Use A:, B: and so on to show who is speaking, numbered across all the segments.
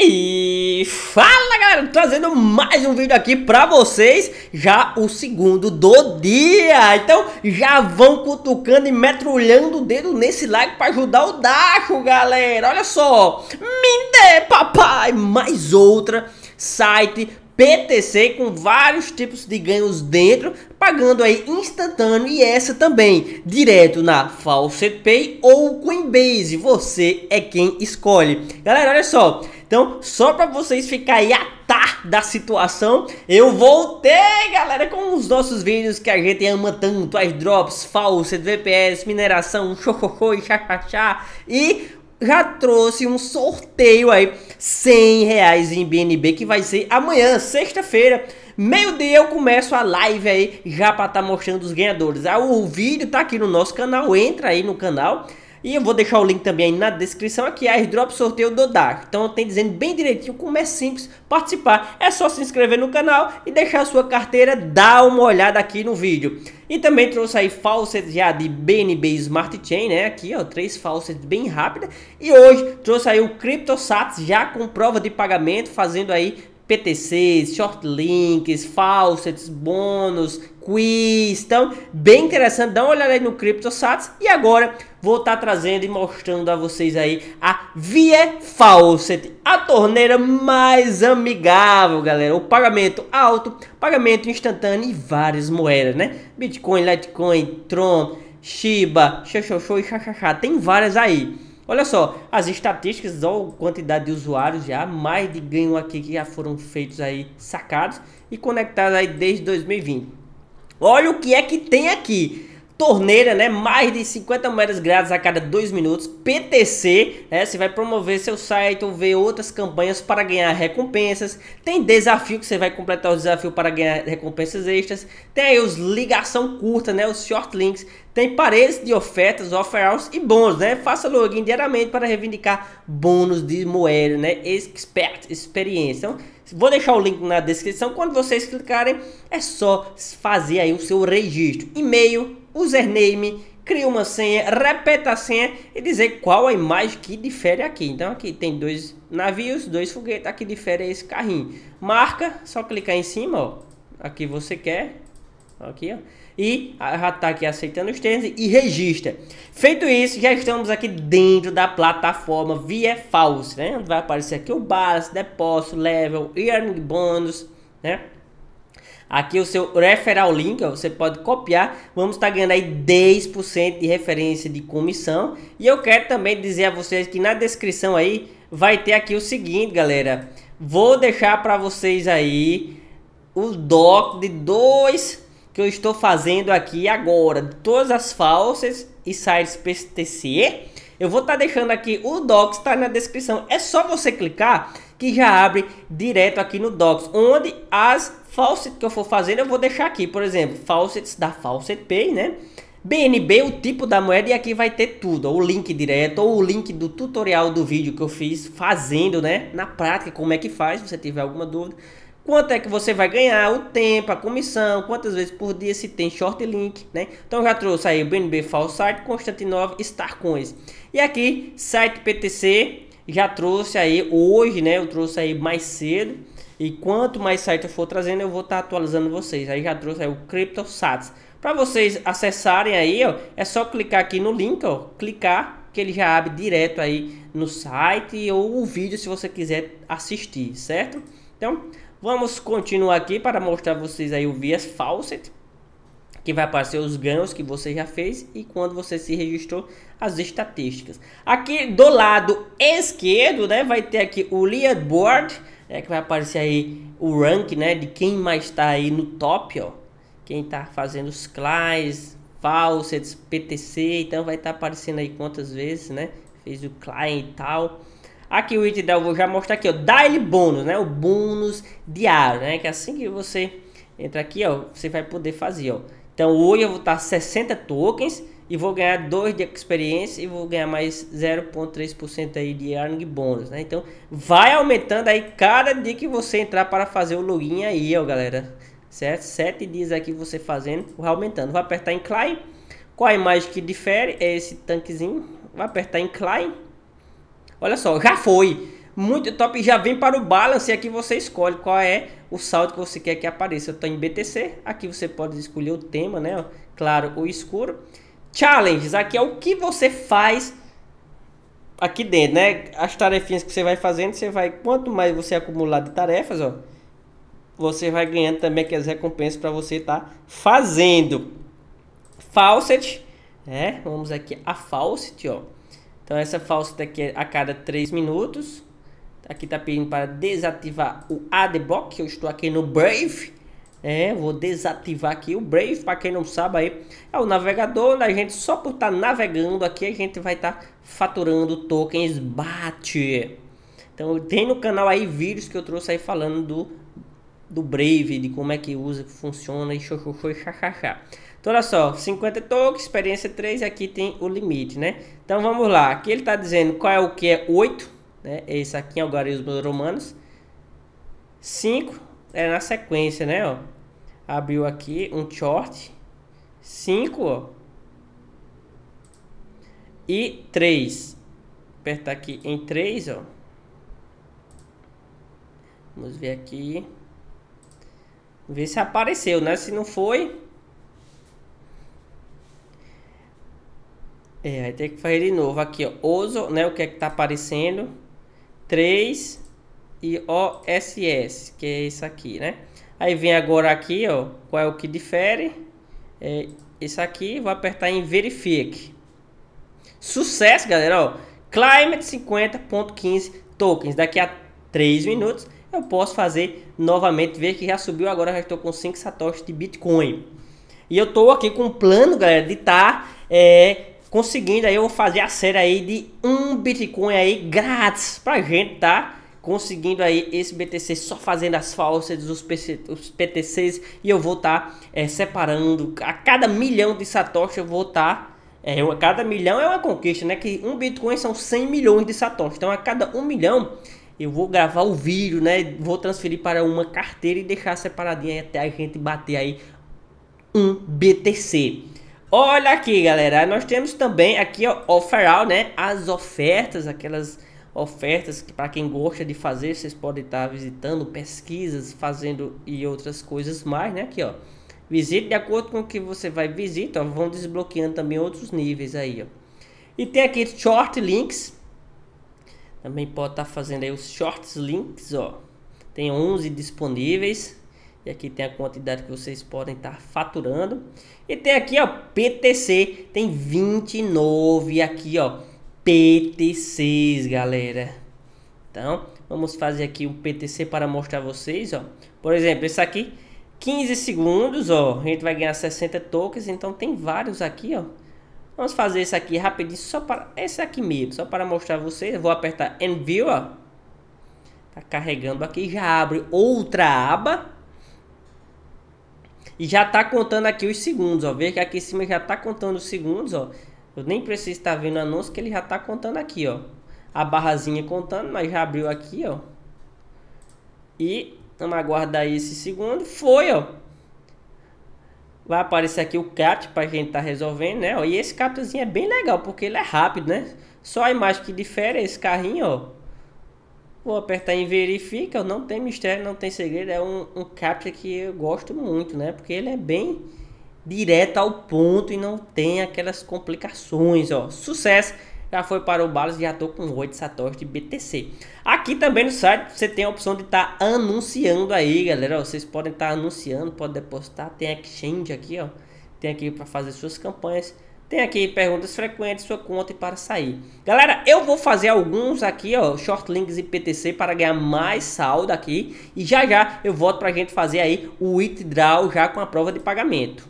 A: E fala galera, trazendo mais um vídeo aqui pra vocês, já o segundo do dia Então já vão cutucando e metrulhando o dedo nesse like pra ajudar o Dacho galera Olha só, me dê papai, mais outra site PTC com vários tipos de ganhos dentro, pagando aí instantâneo e essa também direto na Faucet Pay ou Coinbase, você é quem escolhe. Galera, olha só, então, só para vocês ficarem atar da situação, eu voltei, galera, com os nossos vídeos que a gente ama tanto, as drops, falsas, VPS, mineração, xoxoxô e xaxaxá, e já trouxe um sorteio aí, 100 reais em BNB, que vai ser amanhã, sexta-feira, meio-dia eu começo a live aí, já para estar tá mostrando os ganhadores. Ah, o vídeo tá aqui no nosso canal, entra aí no canal, e eu vou deixar o link também aí na descrição aqui, é airdrop sorteio do Dark. Então tem dizendo bem direitinho como é simples participar. É só se inscrever no canal e deixar a sua carteira, dar uma olhada aqui no vídeo. E também trouxe aí falsas já de BNB Smart Chain, né? Aqui, ó, três falsas bem rápida. E hoje trouxe aí o CryptoSats já com prova de pagamento, fazendo aí PTCs, short links, falsets, bônus, quiz. Então, bem interessante. Dá uma olhada aí no CryptoSats. E agora vou estar tá trazendo e mostrando a vocês aí a Vie Faucet, a torneira mais amigável, galera. O pagamento alto, pagamento instantâneo e várias moedas, né? Bitcoin, Litecoin, Tron, Shiba, Xoxoxo e Xaxaxá, tem várias aí. Olha só, as estatísticas, a quantidade de usuários já, mais de ganho aqui que já foram feitos aí, sacados e conectados aí desde 2020. Olha o que é que tem aqui torneira, né? Mais de 50 moedas grátis a cada 2 minutos. PTC, né? Você vai promover seu site ou ver outras campanhas para ganhar recompensas. Tem desafio que você vai completar o desafio para ganhar recompensas extras. Tem aí os ligação curta, né? Os short links. Tem paredes de ofertas, offer e bônus, né? Faça login diariamente para reivindicar bônus de moeda, né? Expert, experiência. Então, Vou deixar o link na descrição. Quando vocês clicarem, é só fazer aí o seu registro. E-mail, username, cria uma senha, repete a senha e dizer qual a imagem que difere aqui. Então aqui tem dois navios, dois foguetes, aqui difere esse carrinho. Marca, só clicar em cima, ó, aqui você quer, aqui ó. E já tá aqui aceitando os termos e registra. Feito isso, já estamos aqui dentro da plataforma via false, né? Vai aparecer aqui o base, depósito, level, earning bônus, né? aqui o seu referral link, ó, você pode copiar, vamos estar tá ganhando aí 10% de referência de comissão. E eu quero também dizer a vocês que na descrição aí vai ter aqui o seguinte, galera. Vou deixar para vocês aí o doc de dois que eu estou fazendo aqui agora, de todas as falsas e sites PTC. Eu vou estar tá deixando aqui o doc está na descrição. É só você clicar que já abre direto aqui no Docs, onde as faucets que eu for fazendo eu vou deixar aqui, por exemplo, faucets da Faucet Pay, né? BNB, o tipo da moeda, e aqui vai ter tudo, ó, o link direto, ou o link do tutorial do vídeo que eu fiz fazendo, né, na prática, como é que faz, se você tiver alguma dúvida, quanto é que você vai ganhar, o tempo, a comissão, quantas vezes por dia, se tem short link, né, então já trouxe aí o BNB False Site, Constantinov, Starcoins, e aqui, site PTC, já trouxe aí hoje, né? Eu trouxe aí mais cedo. E quanto mais site eu for trazendo, eu vou estar tá atualizando vocês. Aí já trouxe aí o CryptoSats. Para vocês acessarem aí, ó, é só clicar aqui no link, ó, clicar que ele já abre direto aí no site ou o vídeo se você quiser assistir, certo? Então, vamos continuar aqui para mostrar vocês aí o Vias Faucet que vai aparecer os ganhos que você já fez e quando você se registrou as estatísticas. Aqui do lado esquerdo, né, vai ter aqui o leaderboard, né, que vai aparecer aí o rank, né, de quem mais está aí no top, ó. Quem está fazendo os clients, falsets, PTC, então vai estar tá aparecendo aí quantas vezes, né, fez o client e tal. Aqui o item eu vou já mostrar aqui, ó, daily bônus, né, o bônus diário, né, que é assim que você entra aqui, ó, você vai poder fazer, ó então hoje eu vou estar 60 tokens e vou ganhar 2 de experiência e vou ganhar mais 0.3% aí de earning bônus, né? Então vai aumentando aí cada dia que você entrar para fazer o login aí, ó, galera. Certo? 7 dias aqui você fazendo, vai aumentando. Vai apertar em Clay. Qual a imagem que difere? É esse tanquezinho. Vai apertar em Clay. Olha só, já foi muito top. Já vem para o balance. Aqui você escolhe qual é o saldo que você quer que apareça. Eu estou em BTC. Aqui você pode escolher o tema, né? Claro o escuro. Challenges. Aqui é o que você faz aqui dentro, né? As tarefinhas que você vai fazendo. Você vai. Quanto mais você acumular de tarefas, ó. Você vai ganhando também aqui as recompensas para você estar tá fazendo. Faucet. Né? Vamos aqui a Faucet, ó. Então essa falsa daqui é a cada 3 minutos. Aqui tá pedindo para desativar o Adblock. Eu estou aqui no Brave. É, vou desativar aqui o Brave, para quem não sabe aí, é o navegador, né? a gente só por estar tá navegando aqui, a gente vai estar tá faturando tokens BAT. Então tem no canal aí vídeos que eu trouxe aí falando do, do Brave, de como é que usa, que funciona e xoxoxo e xaxaxá. Então olha só, 50 tokens, experiência 3 aqui tem o limite, né? Então vamos lá, aqui ele está dizendo qual é o que é 8, né? Esse aqui é algarismos romanos. 5 é na sequência, né? Ó. Abriu aqui um short. 5 e 3. Apertar aqui em 3, ó. Vamos ver aqui. Ver se apareceu, né? Se não foi. É, aí tem que fazer de novo aqui, ó. Oso, né? O que é que tá aparecendo? 3 e OSS, que é isso aqui, né? Aí vem agora aqui, ó, qual é o que difere? É isso aqui, vou apertar em verifique. Sucesso, galera, ó. Climate 50.15 tokens. Daqui a 3 minutos eu posso fazer novamente, ver que já subiu agora, já estou com 5 satoshis de Bitcoin. E eu estou aqui com um plano, galera, de estar tá, é, conseguindo aí eu vou fazer a série aí de um Bitcoin aí grátis pra gente, tá? Conseguindo aí esse BTC só fazendo as falsas dos PTCs e eu vou estar tá, é, separando a cada milhão de satoshi eu vou estar tá, é, a cada milhão é uma conquista, né? Que um Bitcoin são 100 milhões de satoshi. Então a cada um milhão eu vou gravar o vídeo, né? Vou transferir para uma carteira e deixar separadinha até a gente bater aí um BTC. Olha aqui, galera, nós temos também aqui ó, oferal, né? As ofertas, aquelas ofertas que para quem gosta de fazer, vocês podem estar tá visitando pesquisas, fazendo e outras coisas mais, né? Aqui, ó. Visite de acordo com o que você vai visitar, vão desbloqueando também outros níveis aí, ó. E tem aqui short links. Também pode estar tá fazendo aí os shorts links, ó. Tem 11 disponíveis. E aqui tem a quantidade que vocês podem estar tá faturando. E tem aqui, ó, PTC. Tem 29 aqui, ó. PTCs, galera. Então, vamos fazer aqui um PTC para mostrar vocês, ó. Por exemplo, esse aqui, 15 segundos, ó. A gente vai ganhar 60 tokens, então tem vários aqui, ó. Vamos fazer esse aqui rapidinho, só para... Esse aqui mesmo, só para mostrar vocês. Eu vou apertar Envio, ó. Tá carregando aqui, já abre outra aba. E já tá contando aqui os segundos, ó. Vê que aqui em cima já tá contando os segundos, ó. Eu nem preciso estar tá vendo o anúncio que ele já tá contando aqui, ó. A barrazinha contando, mas já abriu aqui, ó. E vamos aguardar aí esse segundo. Foi, ó. Vai aparecer aqui o CAT para quem tá resolvendo, né? Ó, e esse CATzinho é bem legal porque ele é rápido, né? Só a imagem que difere é esse carrinho, ó Vou apertar em verifica, não tem mistério, não tem segredo, é um, um captcha que eu gosto muito, né? Porque ele é bem direto ao ponto e não tem aquelas complicações, ó. Sucesso! Já foi para o Balas e já tô com 8 satoshis de BTC. Aqui também no site você tem a opção de estar tá anunciando aí, galera. vocês podem estar tá anunciando, pode depositar. Tem exchange aqui, ó. Tem aqui para fazer suas campanhas. Tem aqui perguntas frequentes, sua conta e para sair. Galera, eu vou fazer alguns aqui, ó, short links e PTC para ganhar mais saldo aqui. E já já eu volto para a gente fazer aí o withdraw já com a prova de pagamento.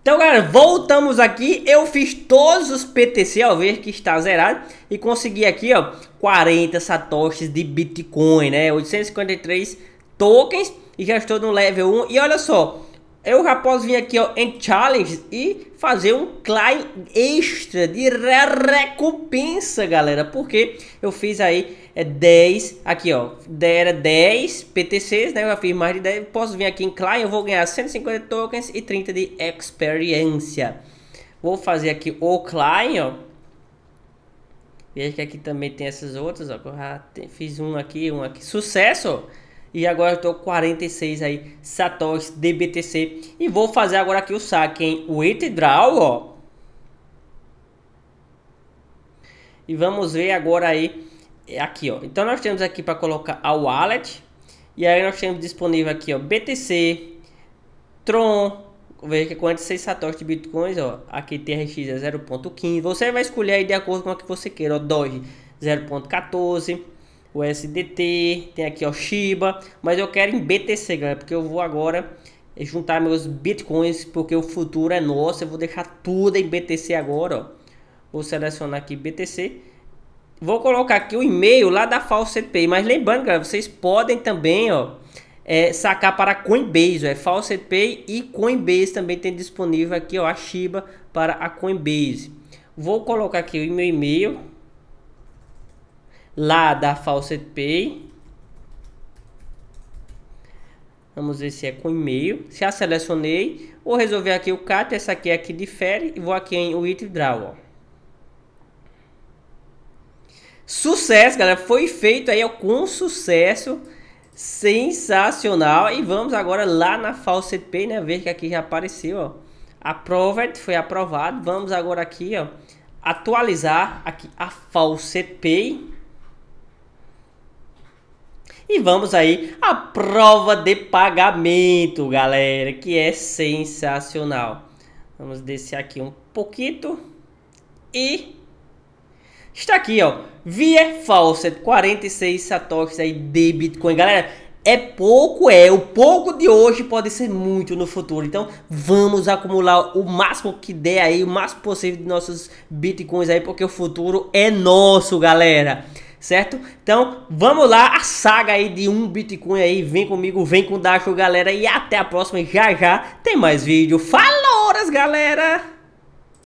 A: Então, galera, voltamos aqui. Eu fiz todos os PTC ao ver que está zerado e consegui aqui, ó, 40 satoshis de Bitcoin, né? 853 tokens e já estou no level 1. E olha só, eu já posso vir aqui ó, em Challenge e fazer um climb extra de recompensa, galera. Porque eu fiz aí é, 10, aqui ó, era 10 PTCs, né? Eu já fiz mais de 10, posso vir aqui em climb, eu vou ganhar 150 tokens e 30 de experiência. Vou fazer aqui o climb, ó. Veja que aqui também tem essas outras, ó. Eu já fiz um aqui, um aqui. Sucesso, ó. E agora estou 46 aí, satoshis DBTC. E vou fazer agora aqui o saque em withdraw, ó. E vamos ver agora aí, é aqui ó. Então nós temos aqui para colocar a wallet. E aí nós temos disponível aqui ó, BTC, Tron, veja que quantos 6 satoshis de bitcoins, ó, aqui TRX é 0.15. Você vai escolher aí de acordo com o que você queira, ó, Doge 0.14. USDT SDT, tem aqui ó, Shiba, mas eu quero em BTC, galera, porque eu vou agora eh, juntar meus bitcoins, porque o futuro é nosso, eu vou deixar tudo em BTC agora, ó. Vou selecionar aqui BTC. Vou colocar aqui o e-mail lá da False mas lembrando, galera, vocês podem também, ó, é, sacar para Coinbase, é False e Coinbase também tem disponível aqui, ó, a Shiba para a Coinbase. Vou colocar aqui o meu e-mail lá da Faucet Pay. Vamos ver se é com e-mail. Se a selecionei, vou resolver aqui o cat, essa aqui é aqui difere e vou aqui em withdraw, ó. Sucesso, galera. Foi feito aí ó, com sucesso. Sensacional. E vamos agora lá na Faucet Pay, né? Ver que aqui já apareceu, ó. Approved, foi aprovado. Vamos agora aqui, ó. Atualizar aqui a Faucet Pay. E vamos aí à prova de pagamento, galera, que é sensacional. Vamos descer aqui um pouquinho e está aqui, ó, via Fawcett, 46 satoshis aí de Bitcoin, galera. É pouco, é. O pouco de hoje pode ser muito no futuro. Então vamos acumular o máximo que der aí, o máximo possível de nossos bitcoins aí, porque o futuro é nosso, galera certo? Então, vamos lá, a saga aí de um Bitcoin aí, vem comigo, vem com o Dacho, galera, e até a próxima, já já tem mais vídeo. Faloras, galera!